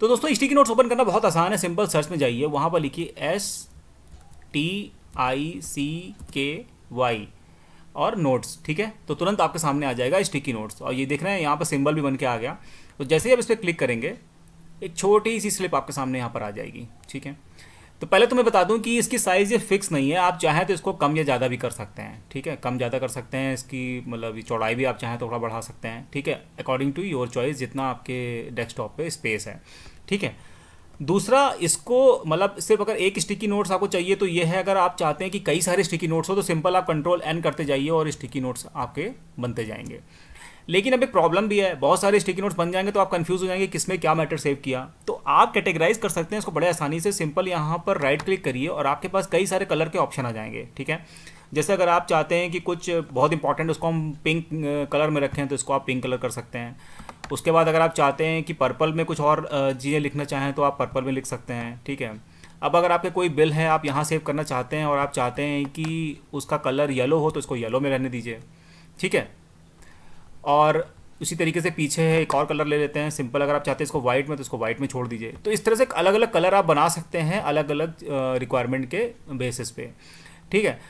तो दोस्तों sticky notes open करना बहुत आसान है सिंपल सर्च में जाइए वहाँ पर लिखिए एस टी आई सी के वाई और नोट्स ठीक है तो तुरंत आपके सामने आ जाएगा स्टिकी नोट्स और ये देख रहे हैं यहाँ पर सिंबल भी बन के आ गया तो जैसे ही आप इस पर क्लिक करेंगे एक छोटी सी स्लिप आपके सामने यहाँ पर आ जाएगी ठीक है तो पहले तो मैं बता दूं कि इसकी साइज़ ये फिक्स नहीं है आप चाहें तो इसको कम या ज़्यादा भी कर सकते हैं ठीक है कम ज़्यादा कर सकते हैं इसकी मतलब चौड़ाई भी आप चाहें तो थोड़ा बढ़ा सकते हैं ठीक है अकॉर्डिंग टू योर चॉइस जितना आपके डेस्कटॉप पे स्पेस है ठीक है दूसरा इसको मतलब सिर्फ अगर एक स्टिकी नोट्स आपको चाहिए तो ये है अगर आप चाहते हैं कि कई सारे स्टिकी नोट्स हो तो सिंपल आप कंट्रोल एन करते जाइए और स्टिकी नोट्स आपके बनते जाएंगे लेकिन अब एक प्रॉब्लम भी है बहुत सारे स्टिकी नोट्स बन जाएंगे तो आप कंफ्यूज हो जाएंगे किसमें क्या मैटर सेव किया तो आप कैटेगराइज कर सकते हैं इसको बड़े आसानी से सिंपल यहाँ पर राइट क्लिक करिए और आपके पास कई सारे कलर के ऑप्शन आ जाएंगे ठीक है जैसे अगर आप चाहते हैं कि कुछ बहुत इंपॉर्टेंट उसको हम पिंक कलर में रखें तो इसको आप पिंक कलर कर सकते हैं उसके बाद अगर आप चाहते हैं कि पर्पल में कुछ और चीज़ें लिखना चाहें तो आप पर्पल में लिख सकते हैं ठीक है अब अगर आपके कोई बिल है आप यहाँ सेव करना चाहते हैं और आप चाहते हैं कि उसका कलर येलो हो तो इसको येलो में रहने दीजिए ठीक है और उसी तरीके से पीछे है एक और कलर ले लेते हैं सिंपल अगर आप चाहते हैं इसको वाइट में तो इसको वाइट में छोड़ दीजिए तो इस तरह से अलग अलग कलर आप बना सकते हैं अलग अलग रिक्वायरमेंट के बेसिस पे ठीक है